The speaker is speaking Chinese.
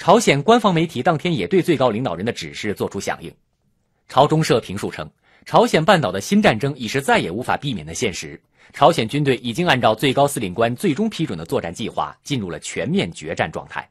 朝鲜官方媒体当天也对最高领导人的指示作出响应。朝中社评述称，朝鲜半岛的新战争已是再也无法避免的现实。朝鲜军队已经按照最高司令官最终批准的作战计划，进入了全面决战状态。